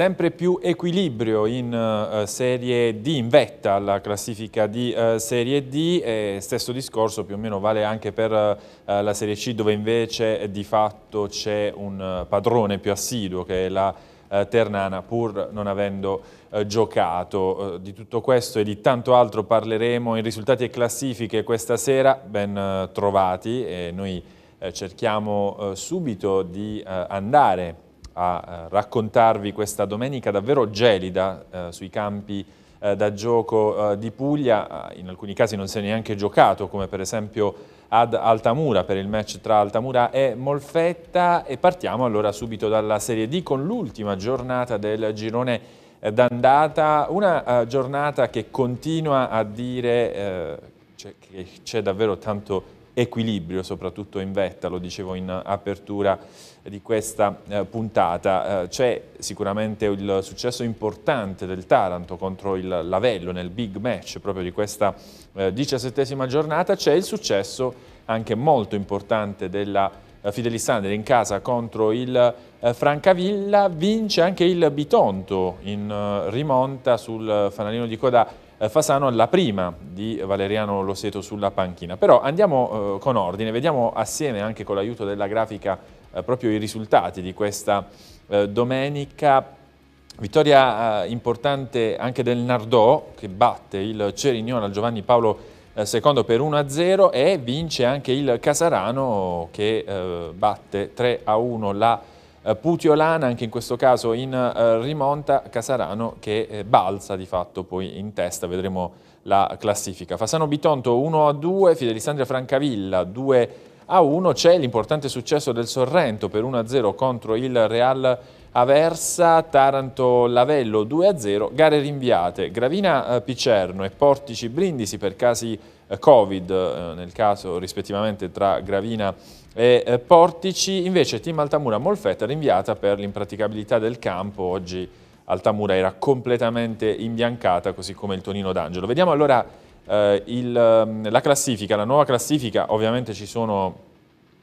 Sempre più equilibrio in uh, Serie D, in vetta alla classifica di uh, Serie D e stesso discorso più o meno vale anche per uh, la Serie C dove invece di fatto c'è un padrone più assiduo che è la Ternana pur non avendo giocato. di tutto questo e di tanto altro parleremo in risultati e classifiche questa sera, ben trovati e noi cerchiamo subito di andare a eh, raccontarvi questa domenica davvero gelida eh, sui campi eh, da gioco eh, di Puglia, eh, in alcuni casi non si è neanche giocato come per esempio ad Altamura per il match tra Altamura e Molfetta e partiamo allora subito dalla Serie D con l'ultima giornata del girone eh, d'andata, una giornata che continua a dire che c'è davvero tanto equilibrio soprattutto in vetta, lo dicevo in apertura di questa eh, puntata. Eh, C'è sicuramente il successo importante del Taranto contro il Lavello nel big match proprio di questa eh, diciassettesima giornata. C'è il successo anche molto importante della eh, Fidelisandria in casa contro il eh, Francavilla. Vince anche il Bitonto in rimonta sul fanalino di coda eh, Fasano alla prima di Valeriano Loseto sulla panchina. Però andiamo eh, con ordine, vediamo assieme anche con l'aiuto della grafica eh, proprio i risultati di questa domenica. Vittoria importante anche del Nardò che batte il Cerignone al Giovanni Paolo secondo per 1-0 e vince anche il Casarano che batte 3-1 la eh, Putiolana anche in questo caso in eh, rimonta, Casarano che eh, balza di fatto poi in testa, vedremo la classifica. Fasano Bitonto 1 2, Fidelisandria Francavilla 2 1, c'è l'importante successo del Sorrento per 1 0 contro il Real Aversa, Taranto Lavello 2 0, gare rinviate, Gravina Picerno e Portici Brindisi per casi Covid, nel caso rispettivamente tra Gravina e e, eh, Portici invece team Altamura Molfetta rinviata per l'impraticabilità del campo, oggi Altamura era completamente imbiancata così come il Tonino d'Angelo. Vediamo allora eh, il, ehm, la classifica, la nuova classifica, ovviamente ci sono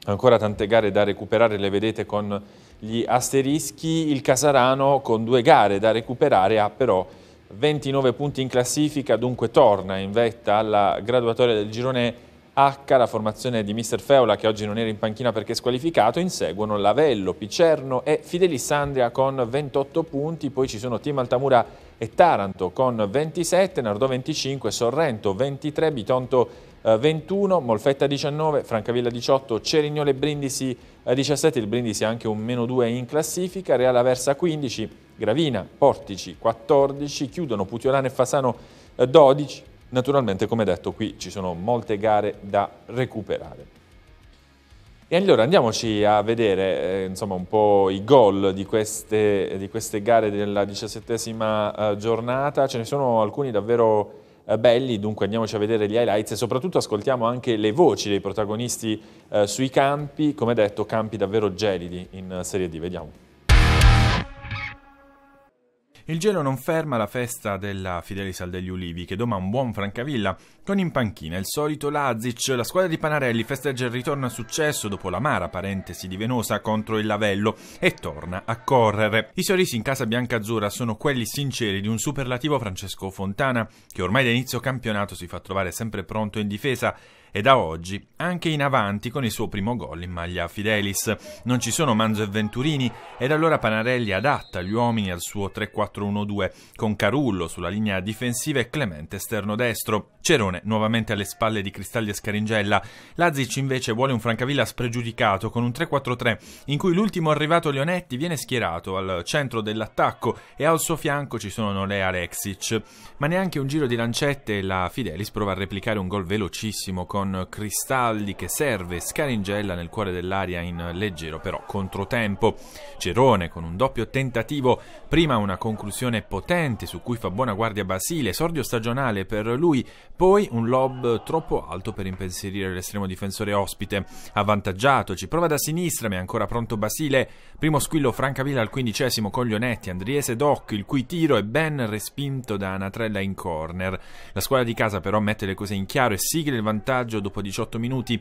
ancora tante gare da recuperare, le vedete con gli asterischi, il Casarano con due gare da recuperare ha però 29 punti in classifica, dunque torna in vetta alla graduatoria del girone H, la formazione di Mister Feola che oggi non era in panchina perché squalificato, inseguono Lavello, Picerno e Fidelissandria con 28 punti, poi ci sono Team Altamura e Taranto con 27, Nardò 25, Sorrento 23, Bitonto 21, eh, Molfetta 19, Francavilla 18, Cerignole Brindisi 17, eh, il Brindisi ha anche un meno 2 in classifica, Real Aversa 15, Gravina, Portici 14, chiudono Putiolane e Fasano 12, eh, Naturalmente, come detto, qui ci sono molte gare da recuperare. E allora andiamoci a vedere eh, insomma, un po' i gol di queste, di queste gare della diciassettesima eh, giornata. Ce ne sono alcuni davvero eh, belli, dunque andiamoci a vedere gli highlights e soprattutto ascoltiamo anche le voci dei protagonisti eh, sui campi, come detto campi davvero gelidi in Serie D. Vediamo. Il gelo non ferma la festa della Fidelis al degli Ulivi, che doma un buon Francavilla, con in panchina il solito Lazic. La squadra di Panarelli festeggia il ritorno a successo dopo l'amara parentesi di Venosa contro il Lavello e torna a correre. I sorrisi in casa biancazzurra sono quelli sinceri di un superlativo Francesco Fontana, che ormai da inizio campionato si fa trovare sempre pronto in difesa e da oggi anche in avanti con il suo primo gol in maglia Fidelis. Non ci sono Manzo e Venturini ed allora Panarelli adatta gli uomini al suo 3-4-1-2 con Carullo sulla linea difensiva e Clemente esterno destro. Cerone nuovamente alle spalle di Cristalli e Scaringella. Lazic invece vuole un Francavilla spregiudicato con un 3-4-3 in cui l'ultimo arrivato Leonetti viene schierato al centro dell'attacco e al suo fianco ci sono Nolea Alexic. Ma neanche un giro di lancette e la Fidelis prova a replicare un gol velocissimo con con cristalli che serve Scaringella nel cuore dell'aria in leggero però controtempo. Cerone con un doppio tentativo Prima una conclusione potente su cui fa buona guardia Basile, esordio stagionale per lui, poi un lob troppo alto per impensierire l'estremo difensore ospite. Avvantaggiato, ci prova da sinistra, ma è ancora pronto Basile. Primo squillo Francavilla al quindicesimo con Lionetti, Andriese Doc, il cui tiro è ben respinto da Anatrella in corner. La squadra di casa però mette le cose in chiaro e sigla il vantaggio dopo 18 minuti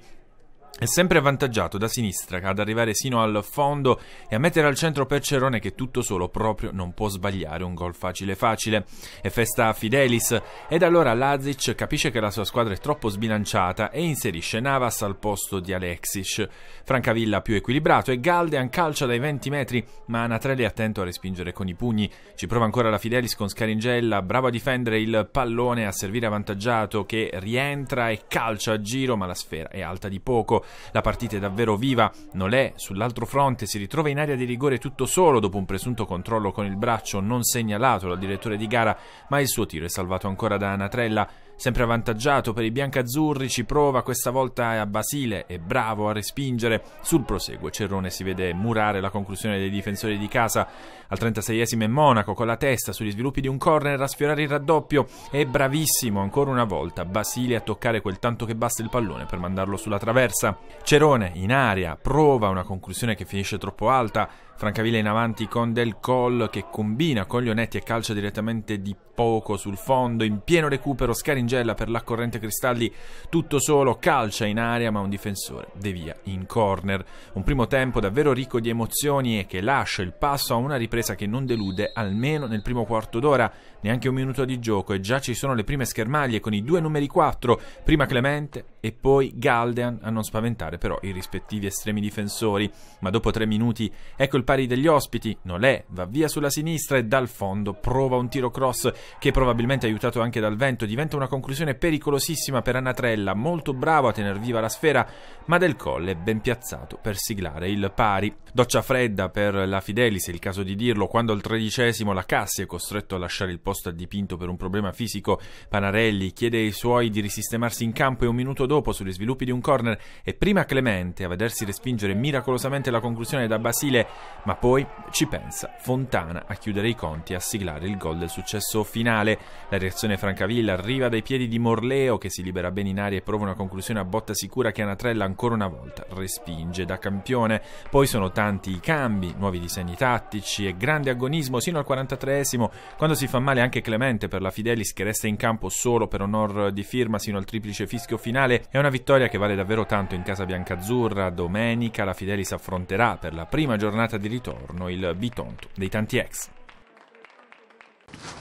è sempre avvantaggiato da sinistra ad arrivare sino al fondo e a mettere al centro Percerone che tutto solo proprio non può sbagliare un gol facile facile. È festa a Fidelis ed allora Lazic capisce che la sua squadra è troppo sbilanciata e inserisce Navas al posto di Alexis. Francavilla più equilibrato e Galdean calcia dai 20 metri ma Natrelli è attento a respingere con i pugni. Ci prova ancora la Fidelis con Scaringella, bravo a difendere il pallone a servire avvantaggiato che rientra e calcia a giro ma la sfera è alta di poco. La partita è davvero viva, Nolè sull'altro fronte si ritrova in area di rigore tutto solo dopo un presunto controllo con il braccio non segnalato dal direttore di gara, ma il suo tiro è salvato ancora da Anatrella. Sempre avvantaggiato per i biancazzurri ci prova questa volta a Basile è bravo a respingere. Sul proseguo Cerrone si vede murare la conclusione dei difensori di casa. Al 36esimo è Monaco con la testa sugli sviluppi di un corner a sfiorare il raddoppio e bravissimo ancora una volta Basile a toccare quel tanto che basta il pallone per mandarlo sulla traversa. Cerone in aria prova una conclusione che finisce troppo alta Francavilla in avanti con Del Col che combina con Lionetti e calcia direttamente di poco sul fondo, in pieno recupero Scaringella per la corrente Cristalli, tutto solo, calcia in aria ma un difensore devia in corner. Un primo tempo davvero ricco di emozioni e che lascia il passo a una ripresa che non delude almeno nel primo quarto d'ora, Neanche un minuto di gioco e già ci sono le prime schermaglie con i due numeri 4, prima Clemente e poi Galdean a non spaventare però i rispettivi estremi difensori. Ma dopo tre minuti ecco il pari degli ospiti, Nolè va via sulla sinistra e dal fondo prova un tiro cross che probabilmente aiutato anche dal vento diventa una conclusione pericolosissima per Anatrella, molto bravo a tener viva la sfera, ma del Colle ben piazzato per siglare il pari. Doccia fredda per la Fidelis, è il caso di dirlo, quando al tredicesimo la Cassi è costretto a lasciare il posto dipinto per un problema fisico. Panarelli chiede ai suoi di risistemarsi in campo e un minuto dopo sugli sviluppi di un corner è prima Clemente a vedersi respingere miracolosamente la conclusione da Basile, ma poi ci pensa Fontana a chiudere i conti e a siglare il gol del successo finale. La reazione Francavilla arriva dai piedi di Morleo che si libera bene in aria e prova una conclusione a botta sicura che Anatrella ancora una volta respinge da campione. Poi sono tanti i cambi, nuovi disegni tattici e grande agonismo sino al 43esimo quando si fa male penale anche Clemente per la Fidelis che resta in campo solo per onor di firma sino al triplice fischio finale. È una vittoria che vale davvero tanto in casa biancazzurra. Domenica la Fidelis affronterà per la prima giornata di ritorno il Bitonto dei tanti ex.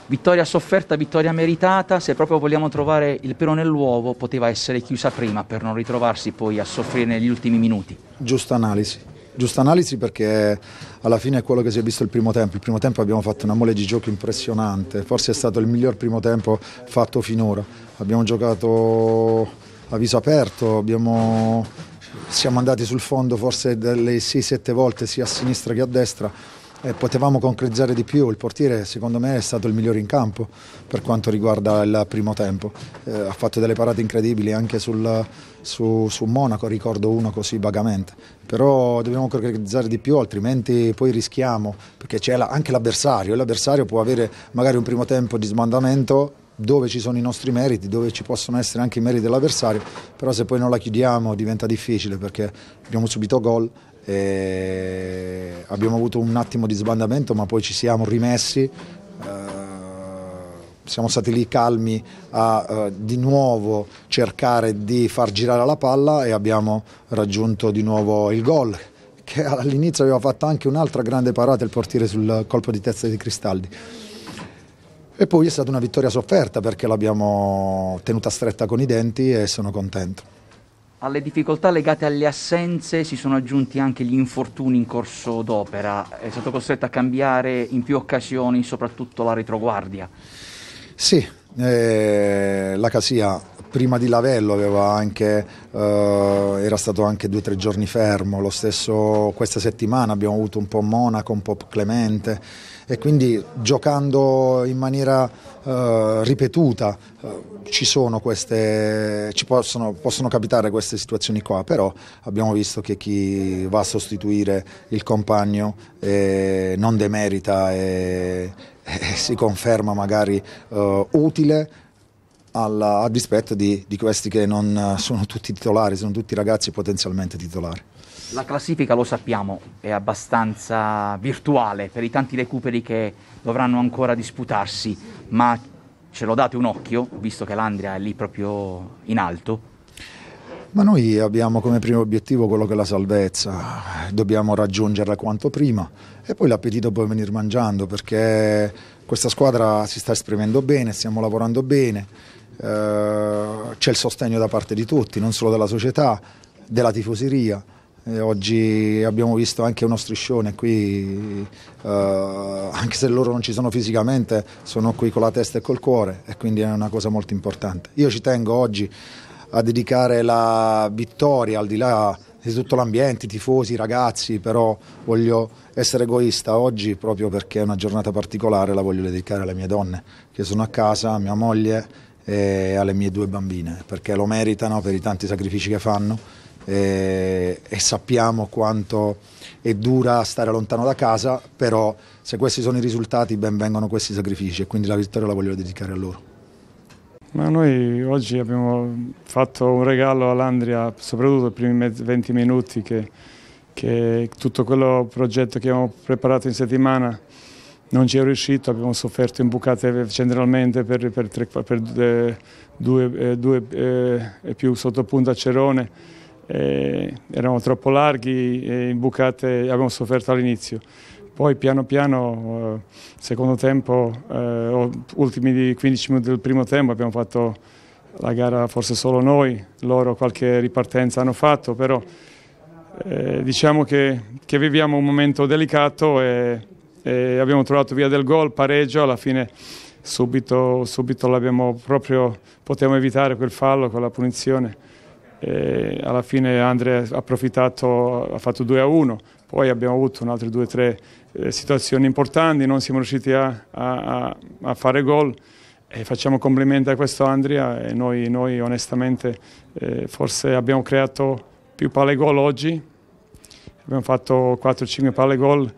Vittoria sofferta, vittoria meritata, se proprio vogliamo trovare il pelo nell'uovo poteva essere chiusa prima per non ritrovarsi poi a soffrire negli ultimi minuti. Giusta analisi giusta analisi perché alla fine è quello che si è visto il primo tempo. Il primo tempo abbiamo fatto una mole di giochi impressionante, forse è stato il miglior primo tempo fatto finora. Abbiamo giocato a viso aperto, abbiamo siamo andati sul fondo forse delle 6-7 volte sia a sinistra che a destra eh, potevamo concretizzare di più, il portiere secondo me è stato il migliore in campo per quanto riguarda il primo tempo, eh, ha fatto delle parate incredibili anche sul, su, su, Monaco, ricordo uno così vagamente, però dobbiamo concretizzare di più altrimenti poi rischiamo perché c'è la, anche l'avversario l'avversario può avere magari un primo tempo di smandamento dove ci sono i nostri meriti, dove ci possono essere anche i meriti dell'avversario, però se poi non la chiudiamo diventa difficile perché abbiamo subito gol e eh, abbiamo avuto un attimo di sbandamento ma poi ci siamo rimessi eh, siamo stati lì calmi a uh, di nuovo cercare di far girare la palla e abbiamo raggiunto di nuovo il gol che all'inizio aveva fatto anche un'altra grande parata il portiere sul colpo di testa di Cristaldi. E poi è stata una vittoria sofferta perché l'abbiamo tenuta stretta con i denti e sono contento alle difficoltà legate alle assenze si sono aggiunti anche gli infortuni in corso d'opera. È stato costretto a cambiare in più occasioni, soprattutto la retroguardia. Sì, eh, la Casia prima di Lavello anche, eh, era stato anche due o tre giorni fermo, lo stesso questa settimana abbiamo avuto un po' Monaco, un po' Clemente e quindi giocando in maniera eh, ripetuta eh, ci, queste, ci possono, possono, capitare queste situazioni qua, però abbiamo visto che chi va a sostituire il compagno eh, non demerita e, e, si conferma magari eh, utile alla, a dispetto di, di questi che non eh, sono tutti titolari, sono tutti ragazzi potenzialmente titolari. La classifica, lo sappiamo, è abbastanza virtuale per i tanti recuperi che dovranno ancora disputarsi, ma ce lo date un occhio, visto che l'Andria è lì proprio in alto? Ma noi abbiamo come primo obiettivo quello che è la salvezza, dobbiamo raggiungerla quanto prima e poi l'appetito può venire mangiando perché questa squadra si sta esprimendo bene, stiamo lavorando bene, eh, c'è il sostegno da parte di tutti, non solo della società, della tifoseria. E oggi abbiamo visto anche uno striscione qui, eh, anche se loro non ci sono fisicamente, sono qui con la testa e col cuore e quindi è una cosa molto importante. Io ci tengo oggi a dedicare la vittoria al di là di tutto l'ambiente, i tifosi, i ragazzi, però voglio essere egoista oggi proprio perché è una giornata particolare, la voglio dedicare alle mie donne che sono a casa, a mia moglie e alle mie due bambine, perché lo meritano per i tanti sacrifici che fanno eh, e sappiamo quanto è dura stare lontano da casa, però se questi sono i risultati ben vengono questi sacrifici e quindi la vittoria la voglio dedicare a loro. Ma noi oggi abbiamo fatto un regalo all'Andria, soprattutto i primi 20 minuti, che, che tutto quello progetto che abbiamo preparato in settimana non ci è riuscito, abbiamo sofferto in bucate generalmente per, per, tre, per eh, due, eh, due eh, e eh, più sottopunto a Cerone eh, erano troppo larghi e imbucate abbiamo sofferto all'inizio. Poi piano piano, eh, secondo tempo, eh, ultimi 15 minuti del primo tempo abbiamo fatto la gara forse solo noi, loro qualche ripartenza hanno fatto, però eh, diciamo che, che, viviamo un momento delicato e, e, abbiamo trovato via del gol, pareggio, alla fine subito, subito l'abbiamo proprio, potevamo evitare quel fallo, quella punizione eh, alla fine Andrea ha approfittato, ha fatto 2 a 1, poi abbiamo avuto un'altra 2-3 eh, situazioni importanti, non siamo riusciti a, a, a fare gol. E facciamo complimenti a questo Andrea e noi, noi onestamente eh, forse abbiamo creato più palle gol oggi, abbiamo fatto 4-5 palle gol,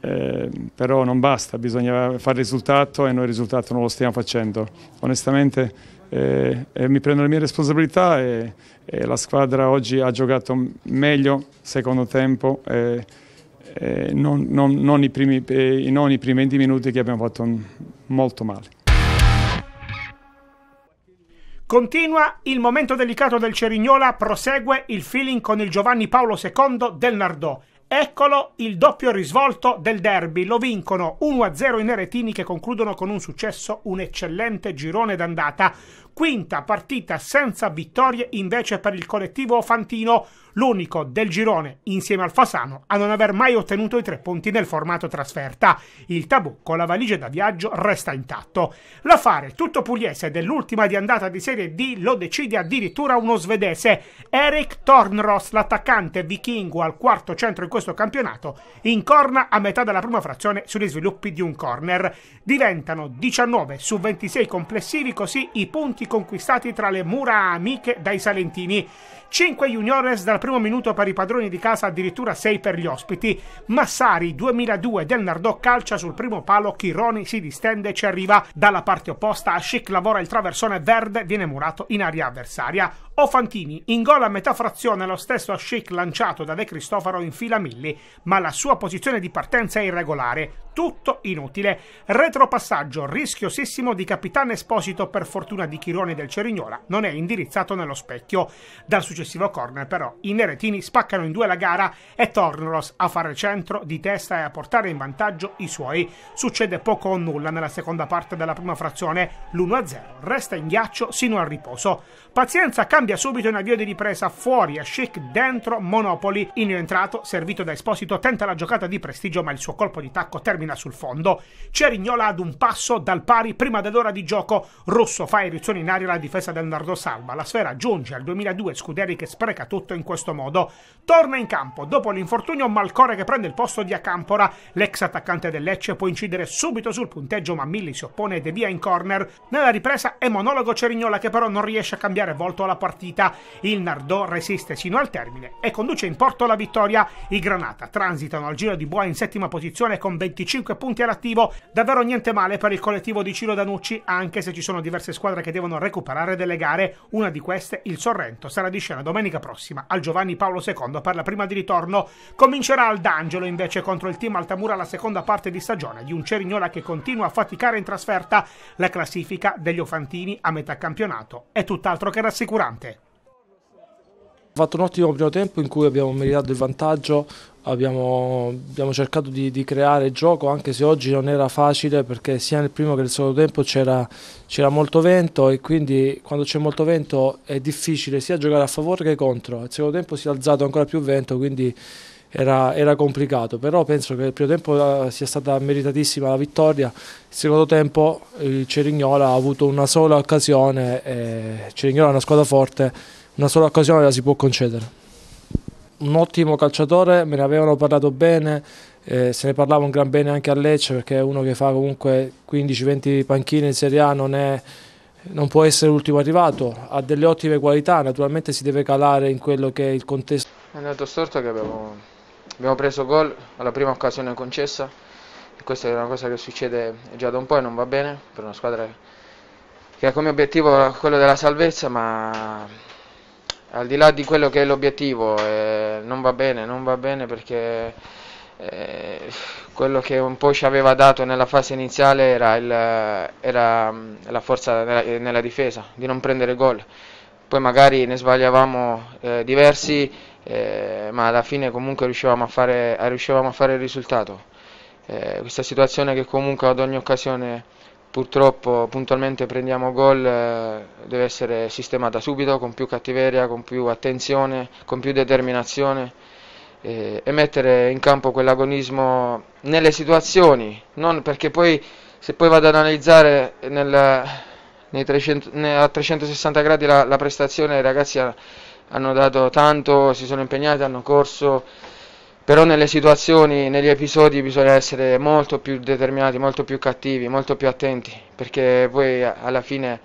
eh, però non basta, bisogna fare risultato e noi il risultato non lo stiamo facendo. Onestamente eh, eh, mi prendo le mie responsabilità e, e, la squadra oggi ha giocato meglio secondo tempo. Eh, non, non, non, i primi, eh, non i primi 20 minuti che abbiamo fatto molto male. Continua il momento delicato del Cerignola, prosegue il feeling con il Giovanni Paolo II del Nardò. Eccolo il doppio risvolto del derby. Lo vincono 1-0 i neretini che concludono con un successo un eccellente girone d'andata Quinta partita senza vittorie invece per il collettivo Fantino, l'unico del girone insieme al Fasano a non aver mai ottenuto i tre punti nel formato trasferta. Il tabù con la valigia da viaggio resta intatto. L'affare tutto pugliese dell'ultima di andata di Serie D lo decide addirittura uno svedese, Erik Tornros, l'attaccante vichingo al quarto centro in questo campionato, incorna a metà della prima frazione sugli sviluppi di un corner. Diventano 19 su 26 complessivi così i punti conquistati tra le mura amiche dai Salentini. 5 juniores dal primo minuto per i padroni di casa, addirittura 6 per gli ospiti. Massari 2002 del Nardò calcia sul primo palo, Chironi si distende, e ci arriva dalla parte opposta, Ascic lavora il traversone verde, viene murato in aria avversaria. Ofantini in gol a metà frazione lo stesso Ascic lanciato da De Cristofaro in fila Milli, ma la sua posizione di partenza è irregolare, tutto inutile. Retropassaggio rischiosissimo di capitano Esposito per fortuna di Chironi del Cerignola, non è indirizzato nello specchio. Dal successivo successivo corner, però i neretini spaccano in due la gara e Tornoros a fare centro di testa e a portare in vantaggio i suoi. Succede poco o nulla nella seconda parte della prima frazione, l'1-0 resta in ghiaccio sino al riposo. Pazienza cambia subito in avvio di ripresa fuori a Chic dentro Monopoli. Inio entrato, servito da Esposito, tenta la giocata di prestigio, ma il suo colpo di tacco termina sul fondo. Cerignola ad un passo dal pari prima dell'ora di gioco. Rosso fa erizzoni in aria la difesa del Nardo Salva. La sfera giunge al 2002 Scuderi che spreca tutto in questo modo. Torna in campo dopo l'infortunio Malcore che prende il posto di Acampora. L'ex attaccante del Lecce può incidere subito sul punteggio, ma Milli si oppone e devia in corner. Nella ripresa è monologo Cerignola che però non riesce a cambiare cambiare volto alla partita. Il Nardò resiste sino al termine e conduce in porto la vittoria. I Granata transitano al giro di Boa in settima posizione con 25 punti all'attivo. Davvero niente male per il collettivo di Ciro Danucci, anche se ci sono diverse squadre che devono recuperare delle gare. Una di queste, il Sorrento, sarà di scena domenica prossima al Giovanni Paolo II per la prima di ritorno. Comincerà al D'Angelo invece contro il team Altamura la seconda parte di stagione di un Cerignola che continua a faticare in trasferta. La classifica degli Ofantini a metà campionato è tutt'altro che che rassicurante. Ha fatto un ottimo primo tempo in cui abbiamo meritato il vantaggio, abbiamo, abbiamo cercato di, di, creare gioco anche se oggi non era facile perché sia nel primo che nel secondo tempo c'era, molto vento e quindi quando c'è molto vento è difficile sia giocare a favore che contro. Nel secondo tempo si è alzato ancora più vento quindi era, era, complicato, però penso che il primo tempo eh, sia stata meritatissima la vittoria, il secondo tempo il Cerignola ha avuto una sola occasione, e Cerignola è una squadra forte, una sola occasione la si può concedere. Un ottimo calciatore, me ne avevano parlato bene, eh, se ne parlava un gran bene anche a Lecce perché è uno che fa comunque 15-20 panchine in Serie A non, è, non, può essere l'ultimo arrivato, ha delle ottime qualità, naturalmente si deve calare in quello che è il contesto. È andato storto che abbiamo Abbiamo preso gol alla prima occasione concessa e questa è una cosa che succede già da un po' e non va bene per una squadra che ha come obiettivo quello della salvezza, ma al di là di quello che è l'obiettivo eh, non va bene, non va bene perché eh, quello che un po' ci aveva dato nella fase iniziale era, il, era la forza nella, nella, difesa, di non prendere gol. Poi magari ne sbagliavamo eh, diversi eh, ma alla fine comunque riuscivamo a fare, riuscivamo a fare il risultato. Eh, questa situazione che comunque ad ogni occasione purtroppo puntualmente prendiamo gol eh, deve essere sistemata subito con più cattiveria, con più attenzione, con più determinazione eh, e mettere in campo quell'agonismo nelle situazioni, non perché poi se poi vado ad analizzare nel, 300, a 360 gradi la, la prestazione ragazzi hanno dato tanto, si sono impegnati, hanno corso, però nelle situazioni, negli episodi bisogna essere molto più determinati, molto più cattivi, molto più attenti, perché poi alla fine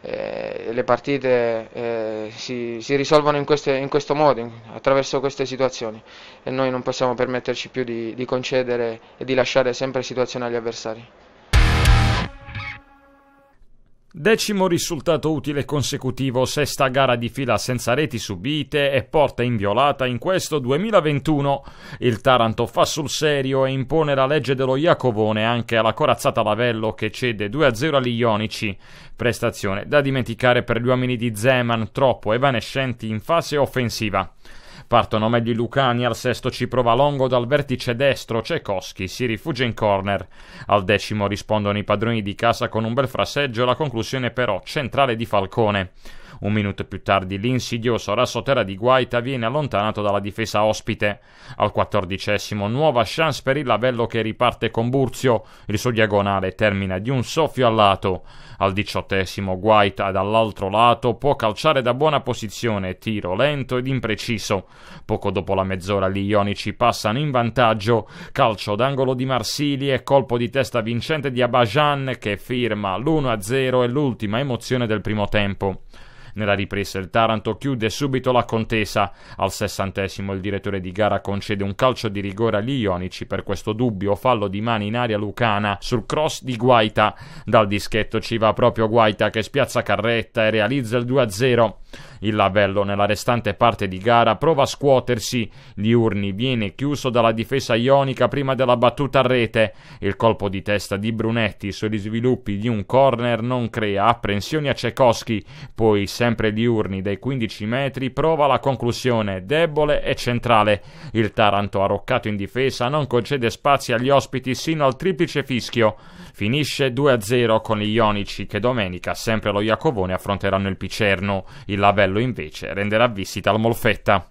eh, le partite eh, si, si, risolvono in, queste, in questo modo, in, attraverso queste situazioni e noi non possiamo permetterci più di, di concedere e di lasciare sempre situazioni agli avversari. Decimo risultato utile consecutivo, sesta gara di fila senza reti subite e porta inviolata in questo 2021. Il Taranto fa sul serio e impone la legge dello Iacovone anche alla corazzata Lavello che cede 2-0 agli Ionici. Prestazione da dimenticare per gli uomini di Zeman, troppo evanescenti in fase offensiva. Partono meglio i Lucani, al sesto ci prova Longo dal vertice destro, Cekoschi si rifugia in corner. Al decimo rispondono i padroni di casa con un bel fraseggio, la conclusione però centrale di Falcone. Un minuto più tardi l'insidioso rasoterra di Guaita viene allontanato dalla difesa ospite. Al quattordicesimo nuova chance per il Lavello che riparte con Burzio, il suo diagonale termina di un soffio al lato. Al diciottesimo Guaita dall'altro lato può calciare da buona posizione, tiro lento ed impreciso. Poco dopo la mezz'ora gli Ionici passano in vantaggio, calcio d'angolo di Marsili e colpo di testa vincente di Abajan che firma l'1-0 e l'ultima emozione del primo tempo. Nella ripresa il Taranto chiude subito la contesa. Al sessantesimo il direttore di gara concede un calcio di rigore agli Ionici per questo dubbio fallo di mani in aria lucana sul cross di Guaita. Dal dischetto ci va proprio Guaita che spiazza Carretta e realizza il 2-0. Il lavello nella restante parte di gara prova a scuotersi, Liurni viene chiuso dalla difesa ionica prima della battuta a rete, il colpo di testa di Brunetti sugli sviluppi di un corner non crea apprensioni a Cekoschi, poi sempre Liurni dai 15 metri prova la conclusione, debole e centrale, il Taranto arroccato in difesa non concede spazi agli ospiti sino al triplice fischio, Finisce 2-0 con gli Ionici che domenica, sempre lo Iacovone, affronteranno il Picerno. Il Lavello invece renderà visita al Molfetta.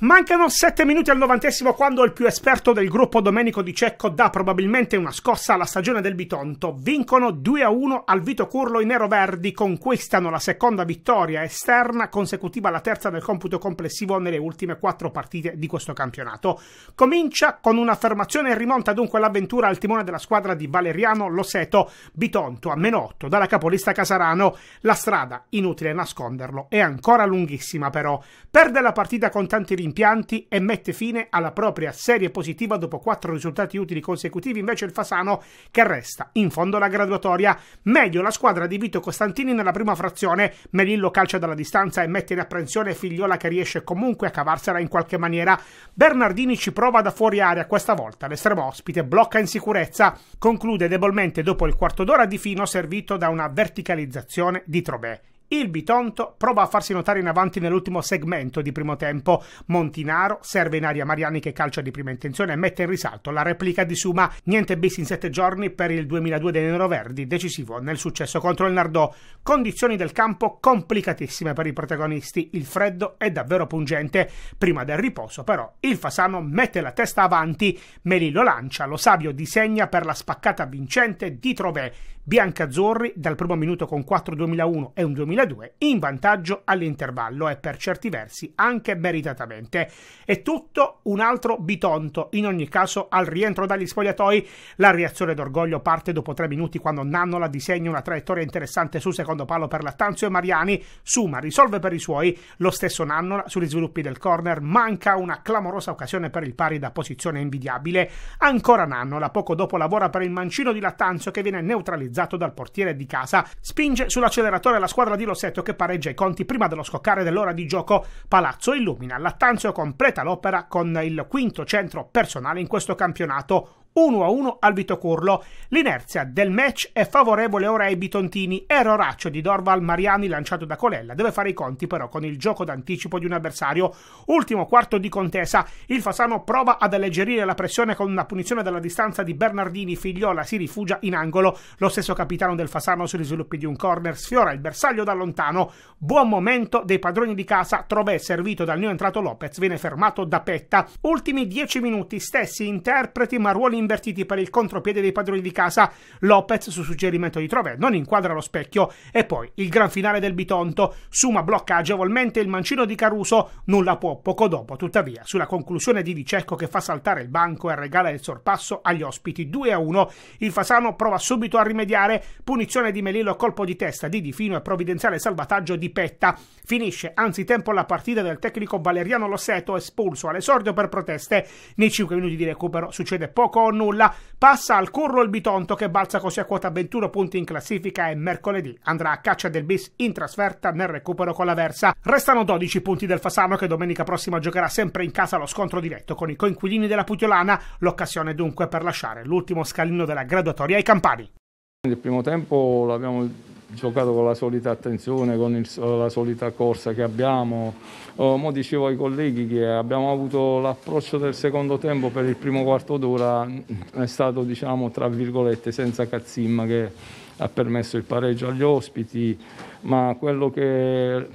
Mancano 7 minuti al novantesimo quando il più esperto del gruppo Domenico Di Cecco dà probabilmente una scossa alla stagione del Bitonto. Vincono 2-1 al Vito Curlo i Neroverdi, conquistano la seconda vittoria esterna consecutiva alla terza del computo complessivo nelle ultime 4 partite di questo campionato. Comincia con un'affermazione e rimonta dunque l'avventura al timone della squadra di Valeriano Loseto, Bitonto a meno 8 dalla capolista Casarano. La strada, inutile nasconderlo, è ancora lunghissima però. Perde la partita con tanti rimedi impianti e mette fine alla propria serie positiva dopo quattro risultati utili consecutivi, invece il Fasano che resta in fondo alla graduatoria. Meglio la squadra di Vito Costantini nella prima frazione, Melillo calcia dalla distanza e mette in apprensione Figliola che riesce comunque a cavarsela in qualche maniera. Bernardini ci prova da fuori aria questa volta, l'estremo ospite blocca in sicurezza, conclude debolmente dopo il quarto d'ora di fino servito da una verticalizzazione di Trobè. Il Bitonto prova a farsi notare in avanti nell'ultimo segmento di primo tempo. Montinaro serve in aria Mariani che calcia di prima intenzione e mette in risalto la replica di Suma. Niente bis in sette giorni per il 2002 dei Neroverdi, decisivo nel successo contro il Nardò. Condizioni del campo complicatissime per i protagonisti. Il freddo è davvero pungente. Prima del riposo, però, il Fasano mette la testa avanti. Meli lo lancia, lo Savio disegna per la spaccata vincente di Trové. Biancazzorri dal primo minuto con 4 2001 e un 2002 2002 in vantaggio all'intervallo e per certi versi anche meritatamente. È tutto un altro bitonto, in ogni caso al rientro dagli spogliatoi la reazione d'orgoglio parte dopo tre minuti quando Nannola disegna una traiettoria interessante sul secondo palo per Lattanzio e Mariani, Suma risolve per i suoi, lo stesso Nannola sugli sviluppi del corner manca una clamorosa occasione per il pari da posizione invidiabile, ancora Nannola poco dopo lavora per il mancino di Lattanzio che viene neutralizzato dal portiere di casa, spinge sull'acceleratore la squadra di Grosseto che pareggia i conti prima dello scoccare dell'ora di gioco. Palazzo illumina. Lattanzio completa l'opera con il quinto centro personale in questo campionato. 1-1 al Vito Curlo. L'inerzia del match è favorevole ora ai bitontini. Era oraccio di Dorval Mariani lanciato da Colella. Deve fare i conti però con il gioco d'anticipo di un avversario. Ultimo quarto di contesa. Il Fasano prova ad alleggerire la pressione con una punizione dalla distanza di Bernardini. Figliola si rifugia in angolo. Lo stesso capitano del Fasano sugli sviluppi di un corner sfiora il bersaglio da lontano. Buon momento dei padroni di casa. Trove servito dal neo entrato Lopez. Viene fermato da Petta. Ultimi 10 minuti. Stessi interpreti ma ruoli in invertiti per il contropiede dei padroni di casa. Lopez, su suggerimento di Trove, non inquadra lo specchio. E poi il gran finale del Bitonto. Suma blocca agevolmente il mancino di Caruso. Nulla può poco dopo, tuttavia, sulla conclusione di Vicecco che fa saltare il banco e regala il sorpasso agli ospiti 2 a 1. Il Fasano prova subito a rimediare. Punizione di Melillo, colpo di testa di Difino e provvidenziale salvataggio di Petta. Finisce anzitempo la partita del tecnico Valeriano Losseto, espulso all'esordio per proteste. Nei 5 minuti di recupero succede poco o nulla, passa al Curro il Bitonto che balza così a quota 21 punti in classifica e mercoledì andrà a caccia del bis in trasferta nel recupero con la Versa. Restano 12 punti del Fasano che domenica prossima giocherà sempre in casa lo scontro diretto con i coinquilini della Putiolana, l'occasione dunque per lasciare l'ultimo scalino della graduatoria ai Campani. Nel primo tempo l'abbiamo giocato con la solita attenzione, con il, la solita corsa che abbiamo. Oh, mo dicevo ai colleghi che abbiamo avuto l'approccio del secondo tempo per il primo quarto d'ora, è stato diciamo tra virgolette senza cazzimma che ha permesso il pareggio agli ospiti, ma quello che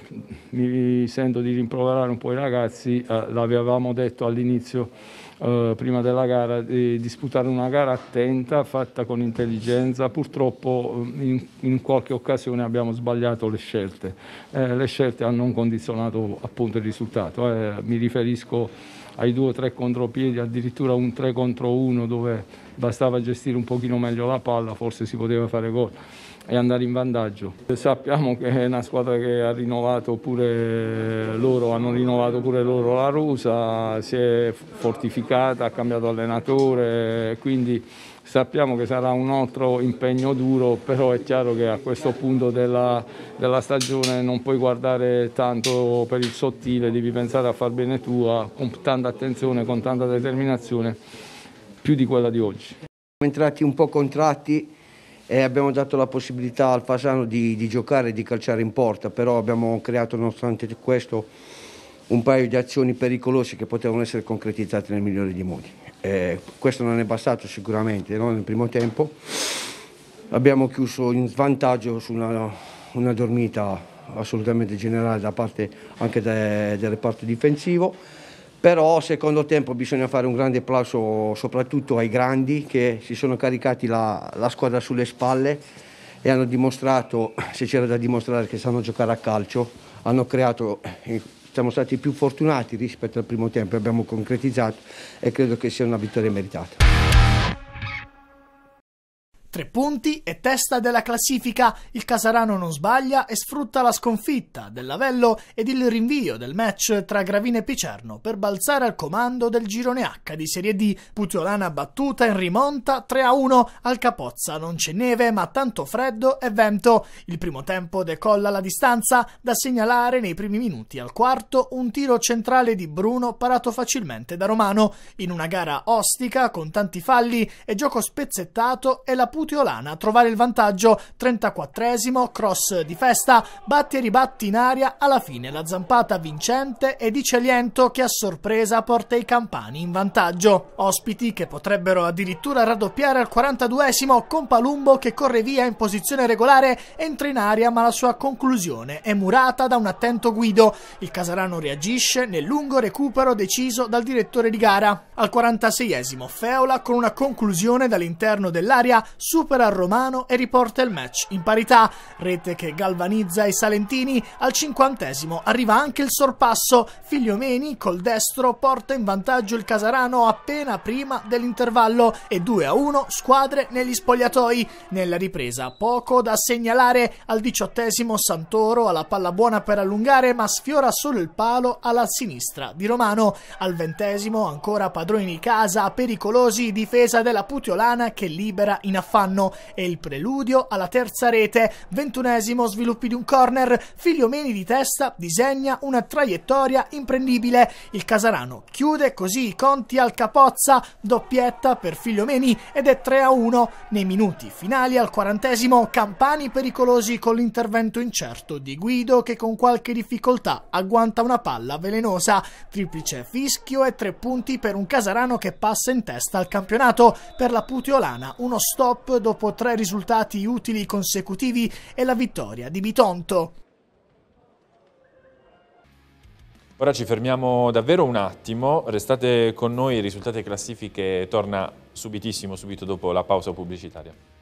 mi sento di rimproverare un po' i ragazzi, eh, l'avevamo detto all'inizio eh, prima della gara, di disputare una gara attenta, fatta con intelligenza. Purtroppo eh, in, in qualche occasione abbiamo sbagliato le scelte. Eh, le scelte hanno condizionato appunto il risultato. Eh, mi riferisco ai due o tre contropiedi, addirittura un tre contro uno dove bastava gestire un pochino meglio la palla, forse si poteva fare gol e andare in vantaggio. Sappiamo che è una squadra che ha rinnovato pure loro, hanno rinnovato pure loro la rosa, si è fortificata, ha cambiato allenatore, quindi sappiamo che sarà un altro impegno duro, però è chiaro che a questo punto della, della, stagione non puoi guardare tanto per il sottile, devi pensare a far bene tua con tanta attenzione, con tanta determinazione, più di quella di oggi. Siamo Entrati un po' contratti e abbiamo dato la possibilità al Fasano di, di giocare e di calciare in porta, però abbiamo creato nonostante questo un paio di azioni pericolose che potevano essere concretizzate nel migliore dei modi. Eh, questo non è bastato sicuramente no? nel primo tempo. Abbiamo chiuso in svantaggio su una, una dormita assolutamente generale da parte anche de, del reparto difensivo però secondo tempo bisogna fare un grande applauso soprattutto ai grandi che si sono caricati la, la squadra sulle spalle e hanno dimostrato, se c'era da dimostrare, che sanno giocare a calcio, hanno creato eh, siamo stati più fortunati rispetto al primo tempo, abbiamo concretizzato e credo che sia una vittoria meritata. Tre punti e testa della classifica, il Casarano non sbaglia e sfrutta la sconfitta dell'Avello ed il rinvio del match tra Gravina e Picerno per balzare al comando del girone H di Serie D. Putiolana battuta in rimonta 3-1, al Capozza non c'è neve ma tanto freddo e vento. Il primo tempo decolla la distanza, da segnalare nei primi minuti al quarto un tiro centrale di Bruno parato facilmente da Romano, in una gara ostica con tanti falli e gioco spezzettato e la puttana Puteolana a trovare il vantaggio 34esimo, cross di festa, batti e ribatti in aria, alla fine la zampata vincente e dice Celiento che a sorpresa porta i campani in vantaggio. Ospiti che potrebbero addirittura raddoppiare al 42esimo con Palumbo che corre via in posizione regolare, entra in aria ma la sua conclusione è murata da un attento guido. Il Casarano reagisce nel lungo recupero deciso dal direttore di gara. Al 46esimo Feola con una conclusione dall'interno dell'area supera il Romano e riporta il match in parità, rete che galvanizza i Salentini al cinquantesimo, arriva anche il sorpasso, Figliomeni col destro porta in vantaggio il Casarano appena prima dell'intervallo e 2 a 1 squadre negli spogliatoi, nella ripresa poco da segnalare al diciottesimo Santoro ha la palla buona per allungare ma sfiora solo il palo alla sinistra di Romano, al ventesimo ancora padroni di casa pericolosi difesa della Putiolana che libera in affanno anno e il preludio alla terza rete, ventunesimo sviluppi di un corner, Figliomeni di testa disegna una traiettoria imprendibile, il Casarano chiude così i conti al capozza, doppietta per Figliomeni ed è 3 a 1 nei minuti finali al quarantesimo, Campani pericolosi con l'intervento incerto di Guido che con qualche difficoltà agguanta una palla velenosa, triplice fischio e tre punti per un Casarano che passa in testa al campionato, per la Puteolana uno stop dopo tre risultati utili consecutivi e la vittoria di Bitonto. Ora ci fermiamo davvero un attimo, restate con noi, risultati e classifiche torna subitissimo, subito dopo la pausa pubblicitaria.